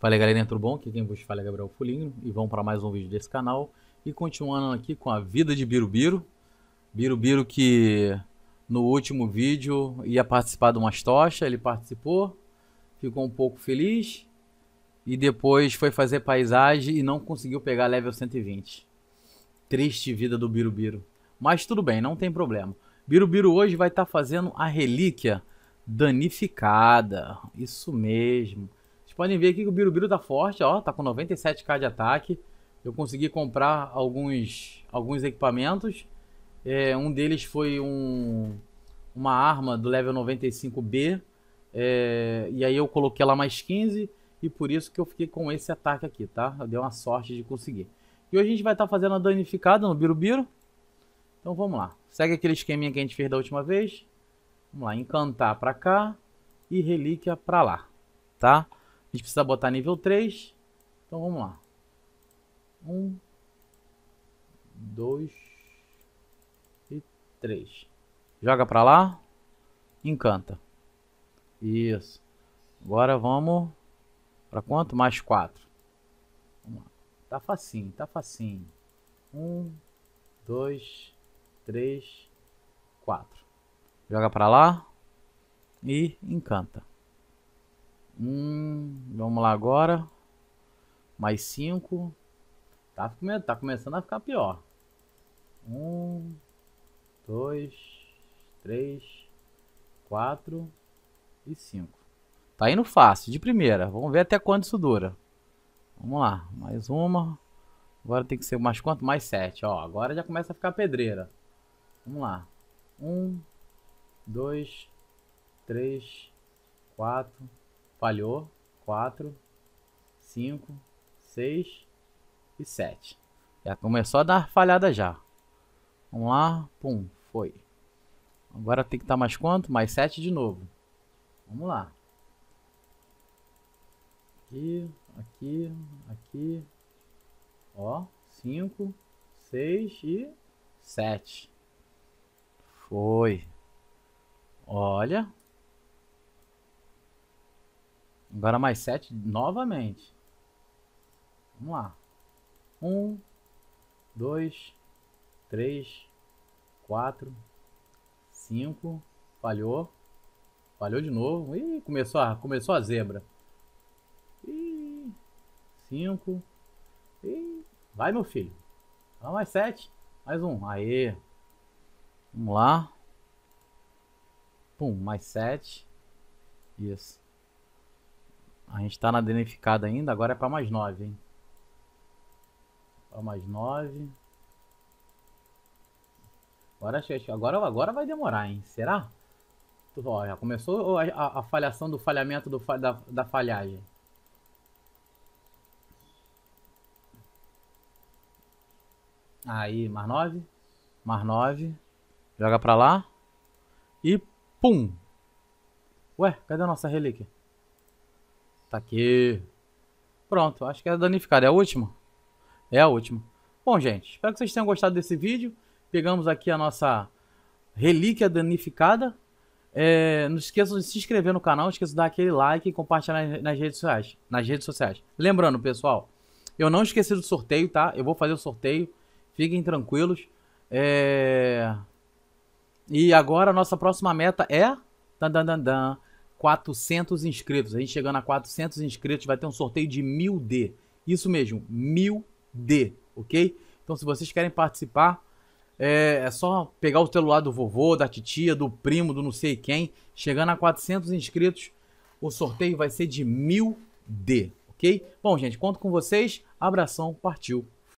Fala dentro tudo bom? Aqui quem vos fala é Gabriel Fulino e vamos para mais um vídeo desse canal. E continuando aqui com a vida de Birubiru. Birubiru que no último vídeo ia participar de umas tochas, ele participou, ficou um pouco feliz e depois foi fazer paisagem e não conseguiu pegar level 120. Triste vida do Birubiru. Mas tudo bem, não tem problema. Birubiru hoje vai estar tá fazendo a relíquia danificada. Isso mesmo podem ver aqui que o Birubiru tá forte, ó, tá com 97k de ataque. Eu consegui comprar alguns, alguns equipamentos. É, um deles foi um, uma arma do level 95B. É, e aí eu coloquei lá mais 15 e por isso que eu fiquei com esse ataque aqui, tá? Eu dei uma sorte de conseguir. E hoje a gente vai estar tá fazendo a danificada no Birubiru. Então vamos lá. Segue aquele esqueminha que a gente fez da última vez. Vamos lá, encantar pra cá e relíquia pra lá, tá? A gente precisa botar nível 3. Então vamos lá. 1, 2 e 3. Joga pra lá. Encanta. Isso. Agora vamos pra quanto? Mais 4. Tá facinho, tá facinho. 1, 2, 3, 4. Joga pra lá. E encanta. 1, Vamos lá agora. Mais 5. Tá, tá começando a ficar pior. 1, 2, 3, 4 e 5. Tá indo fácil, de primeira. Vamos ver até quando isso dura. Vamos lá, mais uma. Agora tem que ser mais quanto? Mais 7. Ó, agora já começa a ficar pedreira. Vamos lá. 1, 2, 3, 4. Falhou. 4, 5, 6 e 7. Já começou a dar falhada já. Vamos lá, pum, foi. Agora tem que estar tá mais quanto? Mais 7 de novo. Vamos lá. Aqui, aqui, aqui. Ó, 5, 6 e 7. Foi. Olha, Agora mais 7 novamente. Vamos lá. 1, 2, 3, 4, 5. Falhou. Falhou de novo. Ih, começou a, começou a zebra. Ih, 5. Ih, vai, meu filho. Vai mais 7. Mais um. Aê. Vamos lá. Pum, mais 7. Isso. A gente tá na danificada ainda, agora é pra mais 9, hein? Pra mais 9. Agora, agora, agora vai demorar, hein? Será? Ó, já começou a, a, a, falhação do falhamento do, da, da falhagem? Aí, mais 9. Mais 9. Joga pra lá. E pum! Ué, cadê a nossa relíquia? Tá aqui. Pronto, acho que é danificada. É a última? É a última. Bom, gente, espero que vocês tenham gostado desse vídeo. Pegamos aqui a nossa relíquia danificada. É, não esqueçam de se inscrever no canal, não esqueçam de dar aquele like e compartilhar nas, nas, redes sociais, nas redes sociais. Lembrando, pessoal, eu não esqueci do sorteio, tá? Eu vou fazer o sorteio, fiquem tranquilos. É... E agora a nossa próxima meta é... Dan, dan, dan, dan. 400 inscritos. A gente chegando a 400 inscritos vai ter um sorteio de 1000D. Isso mesmo, 1000D, ok? Então se vocês querem participar, é, é, só pegar o celular do vovô, da titia, do primo, do não sei quem. Chegando a 400 inscritos, o sorteio vai ser de 1000D, ok? Bom, gente, conto com vocês. Abração, partiu!